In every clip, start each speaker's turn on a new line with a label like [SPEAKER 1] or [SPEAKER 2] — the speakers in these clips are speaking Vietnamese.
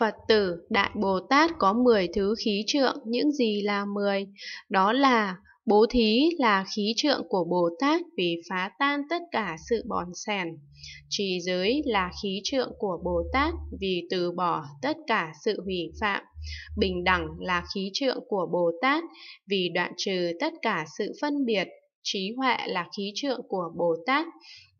[SPEAKER 1] Phật tử Đại Bồ Tát có 10 thứ khí trượng, những gì là 10? Đó là Bố thí là khí trượng của Bồ Tát vì phá tan tất cả sự bòn sẻn; Trì giới là khí trượng của Bồ Tát vì từ bỏ tất cả sự hủy phạm. Bình đẳng là khí trượng của Bồ Tát vì đoạn trừ tất cả sự phân biệt trí huệ là khí trượng của Bồ Tát,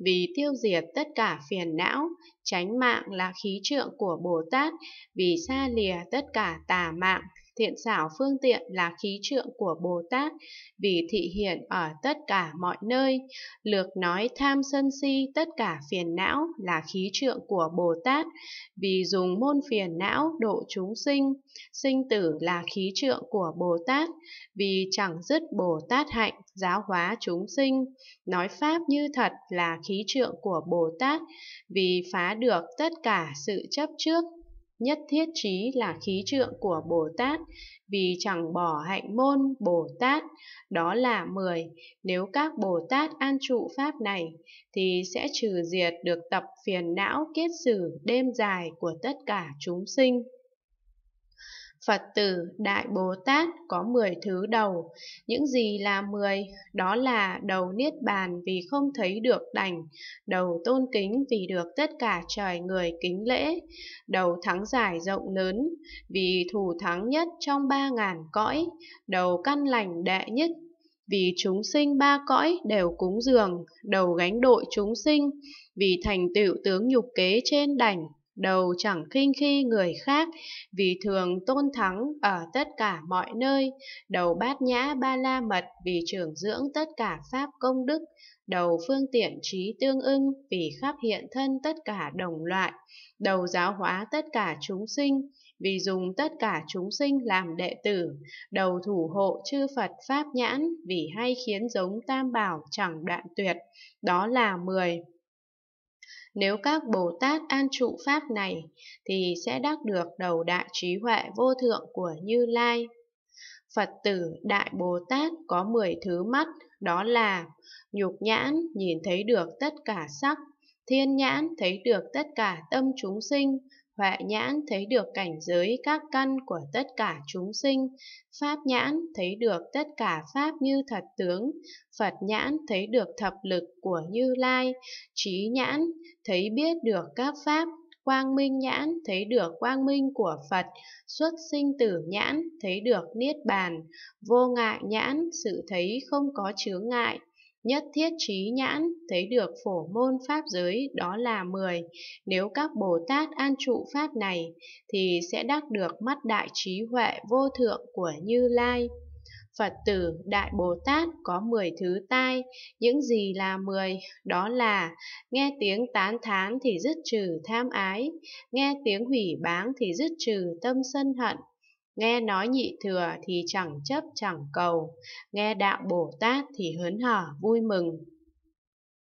[SPEAKER 1] vì tiêu diệt tất cả phiền não, chánh mạng là khí trượng của Bồ Tát, vì xa lìa tất cả tà mạng, thiện xảo phương tiện là khí trượng của Bồ Tát, vì thị hiện ở tất cả mọi nơi. Lược nói tham sân si tất cả phiền não là khí trượng của Bồ Tát, vì dùng môn phiền não độ chúng sinh. Sinh tử là khí trượng của Bồ Tát, vì chẳng dứt Bồ Tát hạnh giáo hóa chúng sinh. Nói Pháp như thật là khí trượng của Bồ Tát, vì phá được tất cả sự chấp trước nhất thiết trí là khí trượng của Bồ Tát, vì chẳng bỏ hạnh môn Bồ Tát, đó là 10. Nếu các Bồ Tát an trụ pháp này, thì sẽ trừ diệt được tập phiền não kết xử đêm dài của tất cả chúng sinh. Phật tử Đại Bồ Tát có 10 thứ đầu. Những gì là 10? Đó là đầu niết bàn vì không thấy được đảnh, đầu tôn kính vì được tất cả trời người kính lễ, đầu thắng giải rộng lớn vì thủ thắng nhất trong ba ngàn cõi, đầu căn lành đệ nhất vì chúng sinh ba cõi đều cúng dường, đầu gánh đội chúng sinh, vì thành tựu tướng nhục kế trên đảnh, đầu chẳng khinh khi người khác, vì thường tôn thắng ở tất cả mọi nơi, đầu bát nhã ba la mật vì trưởng dưỡng tất cả pháp công đức, đầu phương tiện trí tương ưng vì khắp hiện thân tất cả đồng loại, đầu giáo hóa tất cả chúng sinh, vì dùng tất cả chúng sinh làm đệ tử, đầu thủ hộ chư Phật Pháp nhãn vì hay khiến giống tam bảo chẳng đoạn tuyệt, đó là mười nếu các Bồ Tát an trụ Pháp này, thì sẽ đắc được đầu đại trí huệ vô thượng của Như Lai. Phật tử Đại Bồ Tát có 10 thứ mắt, đó là nhục nhãn nhìn thấy được tất cả sắc, thiên nhãn thấy được tất cả tâm chúng sinh, Huệ nhãn thấy được cảnh giới các căn của tất cả chúng sinh, Pháp nhãn thấy được tất cả Pháp như thật tướng, Phật nhãn thấy được thập lực của Như Lai, Trí nhãn thấy biết được các Pháp, Quang minh nhãn thấy được quang minh của Phật, xuất sinh tử nhãn thấy được niết bàn, vô ngại nhãn sự thấy không có chướng ngại, Nhất thiết trí nhãn thấy được phổ môn pháp giới đó là 10. Nếu các Bồ Tát an trụ pháp này thì sẽ đắc được mắt đại trí huệ vô thượng của Như Lai. Phật tử Đại Bồ Tát có 10 thứ tai, những gì là 10? Đó là nghe tiếng tán thán thì dứt trừ tham ái, nghe tiếng hủy báng thì dứt trừ tâm sân hận, Nghe nói nhị thừa thì chẳng chấp chẳng cầu, nghe đạo Bồ Tát thì hớn hở vui mừng,